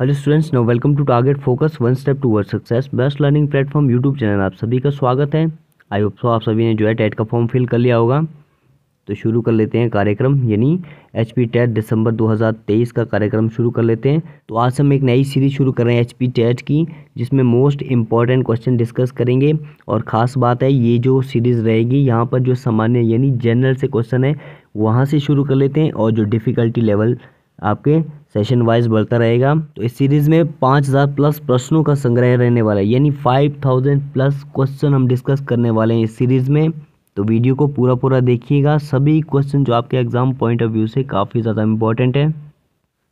hello students no welcome to Target Focus one step towards success best learning platform YouTube channel आप सभी का स्वागत है I hope so आप सभी ने जो है टेट का फॉर्म फिल कर लिया होगा तो शुरू कर लेते हैं कार्यक्रम यानी एच पी टेट दिसंबर 2023 का कार्यक्रम शुरू कर लेते हैं तो आज हम एक नई सीरीज शुरू कर रहे हैं एच पी टेट की जिसमें मोस्ट इंपॉर्टेंट क्वेश्चन डिस्कस करेंगे और ख़ास बात है ये जो सीरीज़ रहेगी यहाँ पर जो सामान्य यानी जनरल से क्वेश्चन है वहाँ से शुरू कर लेते हैं और जो डिफ़िकल्टी लेवल आपके सेशन वाइज बढ़ता रहेगा तो इस सीरीज़ में पाँच हज़ार प्लस प्रश्नों का संग्रह रहने वाला है यानी फाइव थाउजेंड प्लस क्वेश्चन हम डिस्कस करने वाले हैं इस सीरीज़ में तो वीडियो को पूरा पूरा देखिएगा सभी क्वेश्चन जो आपके एग्ज़ाम पॉइंट ऑफ व्यू से काफ़ी ज़्यादा इंपॉर्टेंट है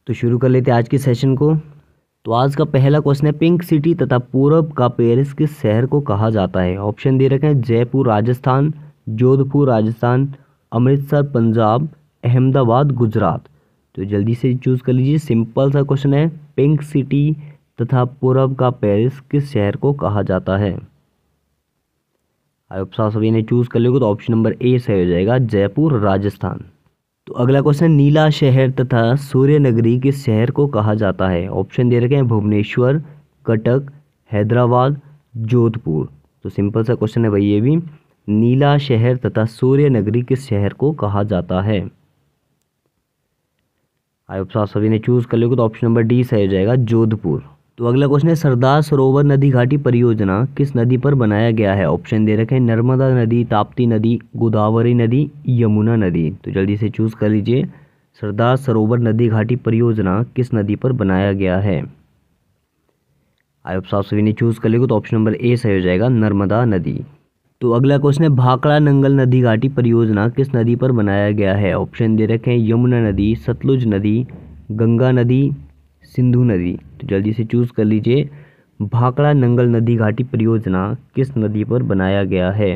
तो शुरू कर लेते हैं आज के सेशन को तो आज का पहला क्वेश्चन है पिंक सिटी तथा पूरब का पेरिस किस शहर को कहा जाता है ऑप्शन दे रखे हैं जयपुर राजस्थान जोधपुर राजस्थान अमृतसर पंजाब अहमदाबाद गुजरात तो जल्दी से चूज़ कर लीजिए सिंपल सा क्वेश्चन है पिंक सिटी तथा पूरब का पेरिस किस शहर को कहा जाता है आई सभी ने चूज़ कर लेगा तो ऑप्शन नंबर ए सही हो जाएगा जयपुर राजस्थान तो अगला क्वेश्चन नीला शहर तथा सूर्य नगरी किस शहर को कहा जाता है ऑप्शन दे रखे हैं भुवनेश्वर कटक हैदराबाद जोधपुर तो सिंपल सा क्वेश्चन है भाई ये भी नीला शहर तथा सूर्य नगरी किस शहर को कहा जाता है आई होप आप सभी ने चूज़ कर लिया तो ऑप्शन नंबर डी सही हो जाएगा जोधपुर तो अगला क्वेश्चन है सरदार सरोवर नदी घाटी परियोजना किस नदी पर बनाया गया है ऑप्शन दे रखे हैं नर्मदा नदी ताप्ती नदी गोदावरी नदी यमुना नदी तो जल्दी से चूज़ कर लीजिए सरदार सरोवर नदी घाटी परियोजना किस नदी पर बनाया गया है आई होप आप सभी ने चूज़ कर लिया तो ऑप्शन नंबर ए सही हो जाएगा नर्मदा नदी तो अगला क्वेश्चन है भाखड़ा नंगल नदी घाटी परियोजना किस नदी पर बनाया गया है ऑप्शन दे रखे हैं यमुना नदी सतलुज नदी गंगा नदी सिंधु नदी तो जल्दी से चूज़ कर लीजिए भाखड़ा नंगल नदी घाटी परियोजना किस नदी पर बनाया गया है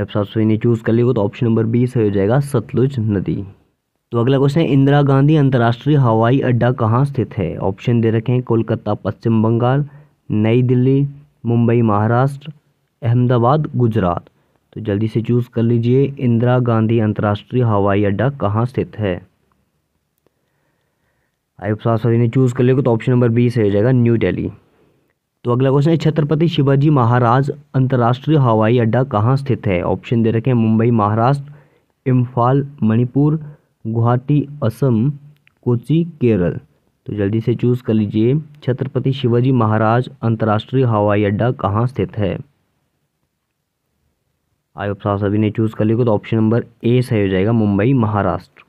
आप सात सौ इन्हें चूज़ कर लीजिए तो ऑप्शन नंबर बी सही हो जाएगा सतलुज नदी तो अगला क्वेश्चन है इंदिरा गांधी अंतर्राष्ट्रीय हवाई अड्डा कहाँ स्थित है ऑप्शन दे रखे हैं कोलकाता पश्चिम बंगाल नई दिल्ली मुंबई महाराष्ट्र अहमदाबाद गुजरात तो जल्दी से चूज़ कर लीजिए इंदिरा गांधी अंतर्राष्ट्रीय हवाई अड्डा कहाँ स्थित है आयुब साहब सभी ने चूज़ कर लिया तो ऑप्शन नंबर बी सही हो जाएगा न्यू दिल्ली तो अगला क्वेश्चन है छत्रपति शिवाजी महाराज अंतर्राष्ट्रीय हवाई अड्डा कहाँ स्थित है ऑप्शन दे रखे हैं मुंबई महाराष्ट्र इम्फाल मणिपुर गुवाहाटी असम कोची केरल तो जल्दी से चूज़ कर लीजिए छत्रपति शिवाजी महाराज अंतर्राष्ट्रीय हवाई अड्डा कहाँ स्थित है आई साहब सभी ने चूज़ कर लिया तो ऑप्शन नंबर ए सही हो जाएगा मुंबई महाराष्ट्र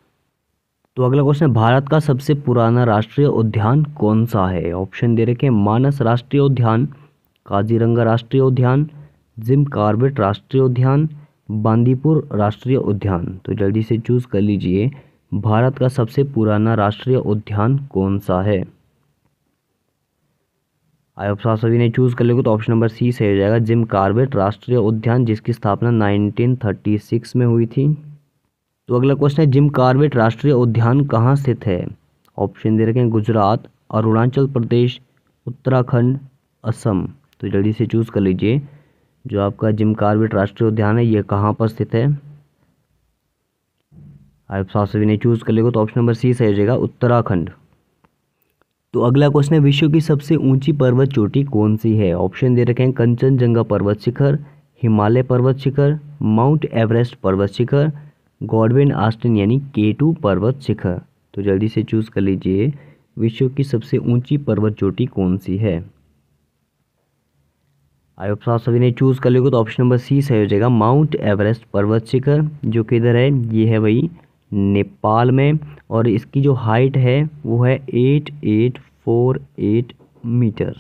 तो अगला क्वेश्चन है भारत का सबसे पुराना राष्ट्रीय उद्यान कौन सा है ऑप्शन दे रखे मानस राष्ट्रीय उद्यान काजीरंगा राष्ट्रीय उद्यान जिम कार्बेट राष्ट्रीय उद्यान बांदीपुर राष्ट्रीय उद्यान तो जल्दी से चूज़ कर लीजिए भारत का सबसे पुराना राष्ट्रीय उद्यान कौन सा है आई होप आप सभी ने चूज़ कर लोगे तो ऑप्शन नंबर सी सही हो जाएगा जिम कार्बेट राष्ट्रीय उद्यान जिसकी स्थापना 1936 में हुई थी तो अगला क्वेश्चन है जिम कार्बेट राष्ट्रीय उद्यान कहाँ स्थित है ऑप्शन दे रखे हैं गुजरात अरुणाचल प्रदेश उत्तराखंड असम तो जल्दी से चूज़ कर लीजिए जो आपका जिम कार्बेट राष्ट्रीय उद्यान है ये कहाँ पर स्थित है आप सभी ने चूज़ कर लेगा तो ऑप्शन नंबर सी सही हो जाएगा उत्तराखंड तो अगला क्वेश्चन है विश्व की सबसे ऊंची पर्वत चोटी कौन सी है ऑप्शन दे रखे हैं कंचनजंगा पर्वत शिखर हिमालय पर्वत शिखर माउंट एवरेस्ट पर्वत शिखर गॉडविन आस्टन यानी के टू पर्वत शिखर तो जल्दी से चूज़ कर लीजिए विश्व की सबसे ऊंची पर्वत चोटी कौन सी है आई होप आप सभी ने चूज़ कर लिया तो ऑप्शन नंबर सी सही हो जाएगा माउंट एवरेस्ट पर्वत शिखर जो कि इधर है ये है भाई नेपाल में और इसकी जो हाइट है वो है eight eight four eight metre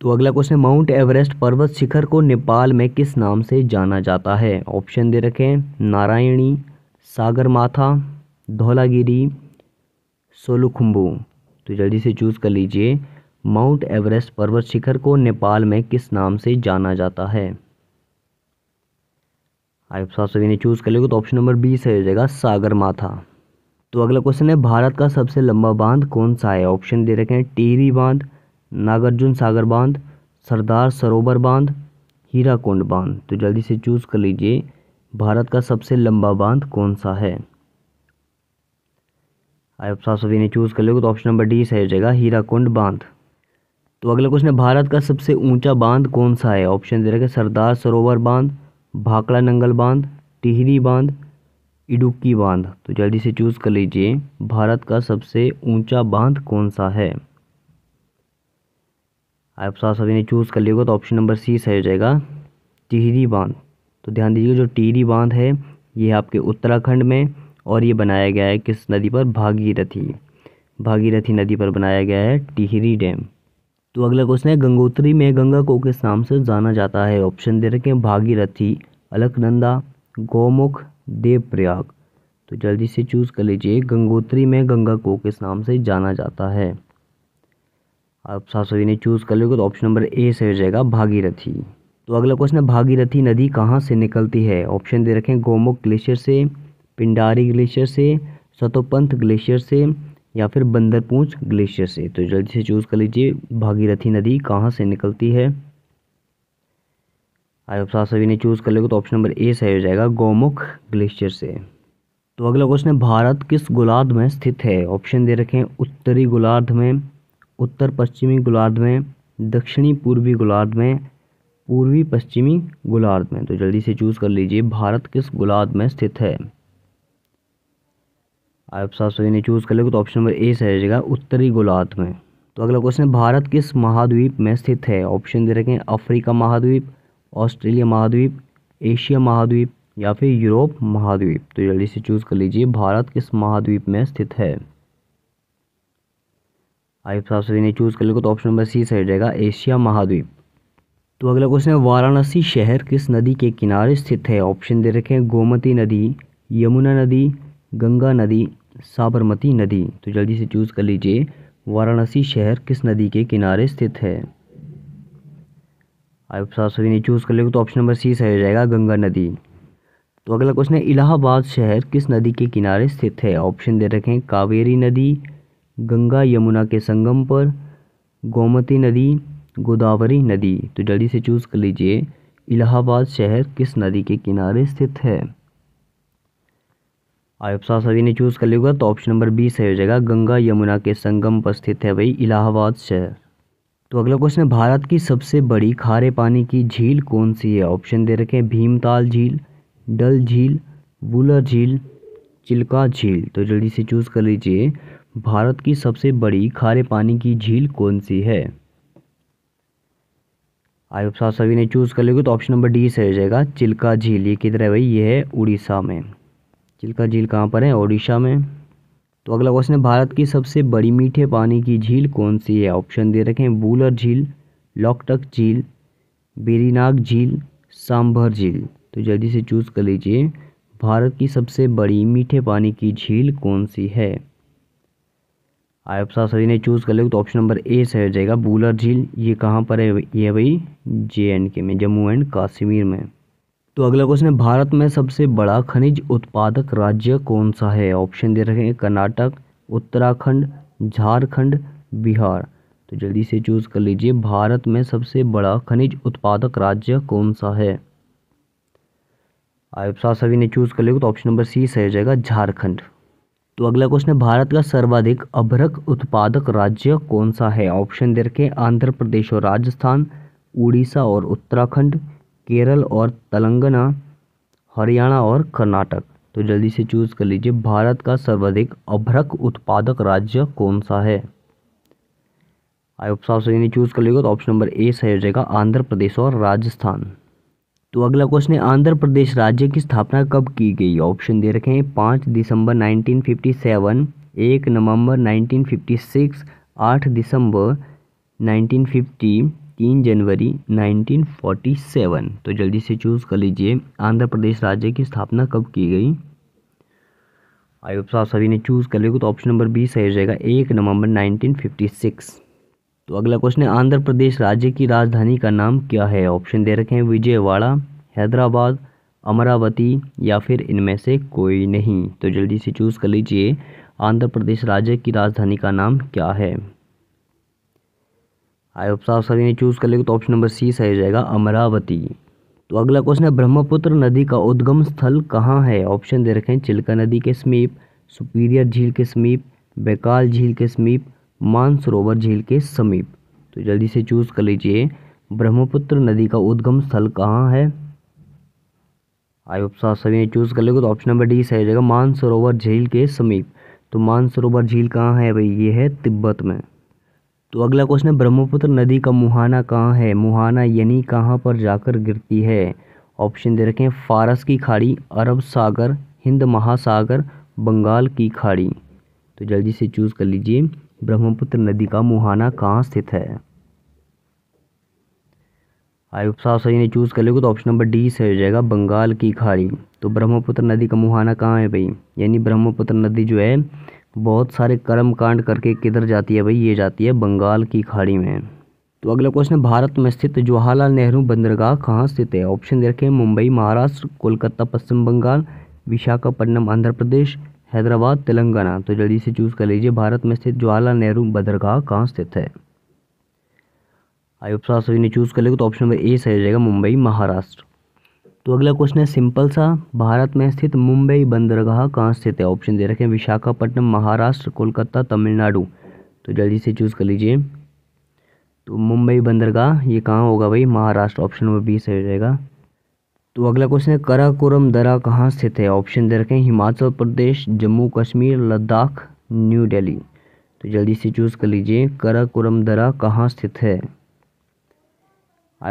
तो अगला क्वेश्चन माउंट एवरेस्ट पर्वत शिखर को नेपाल में किस नाम से जाना जाता है ऑप्शन दे रखे हैं नारायणी सागरमाथा धौलागिरी सोलुखुम्बू तो जल्दी से चूज़ कर लीजिए माउंट एवरेस्ट पर्वत शिखर को नेपाल में किस नाम से जाना जाता है आप साफ सभी ने चूज़ कर लोगे तो ऑप्शन नंबर बी सही हो जाएगा सागर माथा तो अगला क्वेश्चन है भारत का सबसे लंबा बांध कौन सा है ऑप्शन दे रखे हैं टिहरी बांध नागार्जुन सागर बांध सरदार सरोवर बांध हीराकुंड बांध तो जल्दी से चूज़ कर लीजिए भारत का सबसे लंबा बांध कौन सा है आप सात सौ चूज़ कर लोगे तो ऑप्शन नंबर डी सही हो जाएगा हीराकुंड बांध तो अगला क्वेश्चन है भारत का सबसे ऊंचा बांध कौन सा है ऑप्शन दे रखे सरदार सरोवर बांध भाखड़ा नंगल बांध टिहरी बांध इडुक्की बांध तो जल्दी से चूज़ कर लीजिए भारत का सबसे ऊंचा बांध कौन सा है आप साथ सभी ने चूज़ कर लिया तो ऑप्शन नंबर सी सही हो जाएगा टिहरी बांध तो ध्यान दीजिए जो टिहरी बांध है ये आपके उत्तराखंड में और ये बनाया गया है किस नदी पर भागीरथी भागीरथी नदी पर बनाया गया है टिहरी डैम तो अगला क्वेश्चन है गंगोत्री में गंगा को किस नाम से जाना जाता है ऑप्शन दे रखे हैं भागीरथी अलकनंदा गौमुख देवप्रयाग तो जल्दी से चूज़ कर लीजिए गंगोत्री में गंगा को किस नाम से जाना जाता है आप साफ सभी ने चूज़ कर लोगे तो ऑप्शन नंबर ए से हो जाएगा भागीरथी तो अगला क्वेश्चन है भागीरथी नदी कहाँ से निकलती है ऑप्शन दे रखें गोमुख ग्लेशियर से पिंडारी ग्लेशियर से सतोपंथ ग्लेशियर से या फिर बंदर पूंछ ग्लेशियर से तो जल्दी से चूज़ कर लीजिए भागीरथी नदी कहाँ से निकलती है आई होप आप सभी ने चूज़ कर लेगा तो ऑप्शन नंबर ए सही हो जाएगा गौमुख ग्लेशियर से तो अगला क्वेश्चन है भारत किस गोलार्ध में स्थित है ऑप्शन दे रखे हैं उत्तरी गोलार्ध में उत्तर पश्चिमी गोलार्ध में दक्षिणी पूर्वी गोलार्ध में पूर्वी पश्चिमी गोलार्ध में तो जल्दी से चूज़ कर लीजिए भारत किस गोलार्ध में स्थित है आप सात सौ ने चूज़ कर लोगे तो ऑप्शन नंबर ए सही जाएगा उत्तरी गोलाद में तो अगला क्वेश्चन भारत किस महाद्वीप में स्थित है ऑप्शन दे रखें अफ्रीका महाद्वीप ऑस्ट्रेलिया महाद्वीप एशिया महाद्वीप या फिर यूरोप महाद्वीप तो जल्दी से चूज़ कर लीजिए भारत किस महाद्वीप में स्थित है आप साहब से चूज़ कर लोगे तो ऑप्शन नंबर सी सही जाएगा एशिया महाद्वीप तो अगला क्वेश्चन है वाराणसी शहर किस नदी के किनारे स्थित है ऑप्शन दे रखें गोमती नदी यमुना नदी गंगा नदी साबरमती नदी तो जल्दी से चूज़ कर लीजिए वाराणसी शहर किस नदी के किनारे स्थित है आप सात सभी नहीं चूज़ कर ले तो ऑप्शन नंबर सी सही हो जाएगा गंगा नदी तो अगला क्वेश्चन है इलाहाबाद शहर किस नदी के किनारे स्थित है ऑप्शन दे रखें कावेरी नदी गंगा यमुना के संगम पर गोमती नदी गोदावरी नदी तो जल्दी से चूज़ कर लीजिए इलाहाबाद शहर किस नदी के किनारे स्थित है आयोप्सा सभी ने चूज कर लिया तो ऑप्शन नंबर बी सही हो जाएगा गंगा यमुना के संगम पर स्थित है भाई इलाहाबाद शहर तो अगला क्वेश्चन है भारत की सबसे बड़ी खारे पानी की झील कौन सी है ऑप्शन दे रखे हैं भीमताल झील डल झील वुलर झील चिल्का झील तो जल्दी से चूज़ कर लीजिए भारत की सबसे बड़ी खारे पानी की झील कौन सी है आयोग साहब सभी ने चूज़ कर लिया तो ऑप्शन नंबर डी सही हो जाएगा चिल्का झील ये किधर है भाई ये है उड़ीसा में चिल्का झील कहाँ पर है ओडिशा में तो अगला क्वेश्चन है भारत की सबसे बड़ी मीठे पानी की झील कौन सी है ऑप्शन दे रखें बूलर झील लॉकटक झील बेरीनाग झील सांभर झील तो जल्दी से चूज़ कर लीजिए भारत की सबसे बड़ी मीठे पानी की झील कौन सी है आप सभी ने चूज़ कर लिया तो ऑप्शन नंबर ए सही हो जाएगा बूलर झील ये कहाँ पर है ये भाई जे एंड के में जम्मू एंड कश्मीर में तो अगला क्वेश्चन है भारत में सबसे बड़ा खनिज उत्पादक राज्य कौन सा है ऑप्शन दे रखे हैं कर्नाटक उत्तराखंड झारखंड बिहार तो जल्दी से चूज़ कर लीजिए भारत में सबसे बड़ा खनिज उत्पादक राज्य कौन सा है आप सभी ने चूज़ कर लिया तो ऑप्शन नंबर सी सही हो जाएगा झारखंड तो अगला क्वेश्चन है भारत का सर्वाधिक अभ्रक उत्पादक राज्य कौन सा है ऑप्शन दे रखे आंध्र प्रदेश और राजस्थान उड़ीसा और उत्तराखंड केरल और तेलंगाना हरियाणा और कर्नाटक तो जल्दी से चूज़ कर लीजिए भारत का सर्वाधिक अभ्रक उत्पादक राज्य कौन सा है आई होप आप सभी चूज़ कर लीजिएगा तो ऑप्शन नंबर ए सही हो जाएगा आंध्र प्रदेश और राजस्थान तो अगला क्वेश्चन है आंध्र प्रदेश राज्य की स्थापना कब की गई ऑप्शन दे रखे हैं पाँच दिसंबर नाइनटीन फिफ्टी सेवन एक नवम्बर नाइनटीन फिफ्टी सिक्स आठ दिसंबर नाइनटीन फिफ्टी तीन जनवरी 1947 तो जल्दी से चूज़ कर लीजिए आंध्र प्रदेश राज्य की स्थापना कब की गई आई होप साहब सभी ने चूज़ कर लिया तो ऑप्शन नंबर बी सही हो जाएगा एक नवंबर 1956 तो अगला क्वेश्चन है आंध्र प्रदेश राज्य की राजधानी का नाम क्या है ऑप्शन दे रखे हैं विजयवाड़ा हैदराबाद अमरावती या फिर इनमें से कोई नहीं तो जल्दी से चूज़ कर लीजिए आंध्र प्रदेश राज्य की राजधानी का नाम क्या है आई होप साहब सभी ने चूज़ कर लेंगे तो ऑप्शन नंबर सी सही हो जाएगा अमरावती तो अगला क्वेश्चन है ब्रह्मपुत्र नदी का उद्गम स्थल कहाँ है ऑप्शन दे रखें चिल्का नदी के समीप सुपीरियर झील के समीप बेकाल झील के समीप मानसरोवर झील के समीप तो जल्दी से चूज़ कर लीजिए ब्रह्मपुत्र नदी का उद्गम स्थल कहाँ है आई होप साहब सभी ने चूज़ कर लेंगे तो ऑप्शन नंबर डी सही हो जाएगा मानसरोवर झील के समीप तो मानसरोवर झील कहाँ है भाई ये है तिब्बत में तो अगला क्वेश्चन है ब्रह्मपुत्र नदी का मुहाना कहाँ है मुहाना यानी कहाँ पर जाकर गिरती है ऑप्शन दे रखें फारस की खाड़ी अरब सागर हिंद महासागर बंगाल की खाड़ी तो जल्दी से चूज़ कर लीजिए ब्रह्मपुत्र नदी का मुहाना कहाँ स्थित है आई साहब सही ने चूज़ कर लेगा तो ऑप्शन नंबर डी सही हो जाएगा बंगाल की खाड़ी तो ब्रह्मपुत्र नदी का मुहाना कहाँ है भाई यानी ब्रह्मपुत्र नदी जो है बहुत सारे कर्म कांड करके किधर जाती है भाई ये जाती है बंगाल की खाड़ी में तो अगला क्वेश्चन भारत में स्थित जवाहरलाल नेहरू बंदरगाह कहाँ स्थित है ऑप्शन दे रखे हैं मुंबई महाराष्ट्र कोलकाता पश्चिम बंगाल विशाखापट्टनम आंध्र प्रदेश हैदराबाद तेलंगाना तो जल्दी से चूज़ कर लीजिए भारत में स्थित जवाहरलाल नेहरू बंदरगाह कहाँ स्थित है आयुपसा सभी ने चूज़ कर लेगा तो ऑप्शन नंबर ए सही हो जाएगा मुंबई महाराष्ट्र तो अगला क्वेश्चन है सिंपल सा भारत में स्थित मुंबई बंदरगाह कहाँ स्थित है ऑप्शन दे रखें विशाखापट्टनम महाराष्ट्र कोलकाता तमिलनाडु तो जल्दी से चूज़ कर लीजिए तो मुंबई बंदरगाह ये कहाँ होगा भाई महाराष्ट्र ऑप्शन नंबर बी सही रहेगा तो अगला क्वेश्चन है कराकोरम दरा कहाँ स्थित है ऑप्शन दे रखें हिमाचल प्रदेश जम्मू कश्मीर लद्दाख न्यू दिल्ली तो जल्दी से चूज़ कर लीजिए कराकोरम दरा कहाँ स्थित है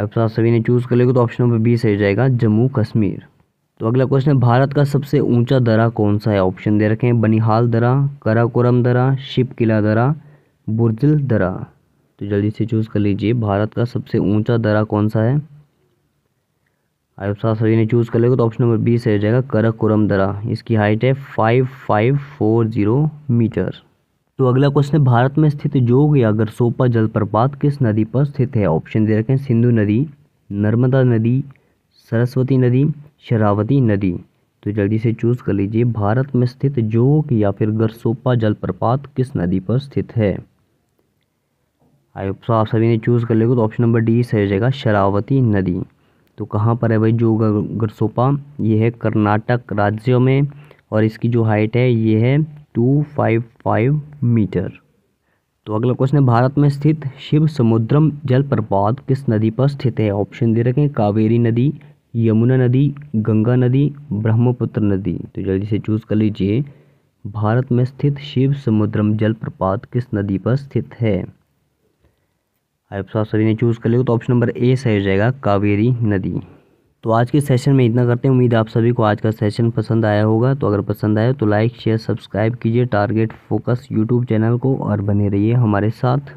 ऑप्शन आप सभी ने चूज़ कर लेगा तो ऑप्शन नंबर बी सही जाएगा जम्मू कश्मीर तो अगला क्वेश्चन है भारत का सबसे ऊंचा दरा कौन सा है ऑप्शन दे रखें बनिहाल दरा कराकोरम दरा शिप किला दरा बुर्जिल दरा तो जल्दी से चूज़ कर लीजिए भारत का सबसे ऊंचा दरा कौन सा है ऑप्शन सभी ने चूज़ कर लेगा तो ऑप्शन नंबर बी सही जाएगा कराकोरम दरा इसकी हाइट है five five four zero metre तो अगला क्वेश्चन है भारत में स्थित जोग या सोपा जलप्रपात किस नदी पर स्थित है ऑप्शन दे रखें सिंधु नदी नर्मदा नदी सरस्वती नदी शरावती नदी तो जल्दी से चूज़ कर लीजिए भारत में स्थित जोग या फिर गरसोपा जलप्रपात किस नदी पर स्थित है आई होप आप सभी ने चूज़ कर लेगा तो ऑप्शन नंबर डी सही हो जाएगा शरावती नदी तो कहाँ पर है भाई जोग गरसोपा ये है कर्नाटक राज्यों में और इसकी जो हाइट है ये है टू फाइव फाइव मीटर तो अगला क्वेश्चन है भारत में स्थित शिव समुद्रम जलप्रपात किस नदी पर स्थित है ऑप्शन दे रखें कावेरी नदी यमुना नदी गंगा नदी ब्रह्मपुत्र नदी तो जल्दी से चूज़ कर लीजिए भारत में स्थित शिव समुद्रम जलप्रपात किस नदी पर स्थित है आप सभी ने चूज़ कर लिया तो ऑप्शन नंबर ए सही हो जाएगा कावेरी नदी तो आज के सेशन में इतना करते हैं उम्मीद आप सभी को आज का सेशन पसंद आया होगा तो अगर पसंद आया तो लाइक शेयर सब्सक्राइब कीजिए टारगेट फोकस यूट्यूब चैनल को और बने रहिए हमारे साथ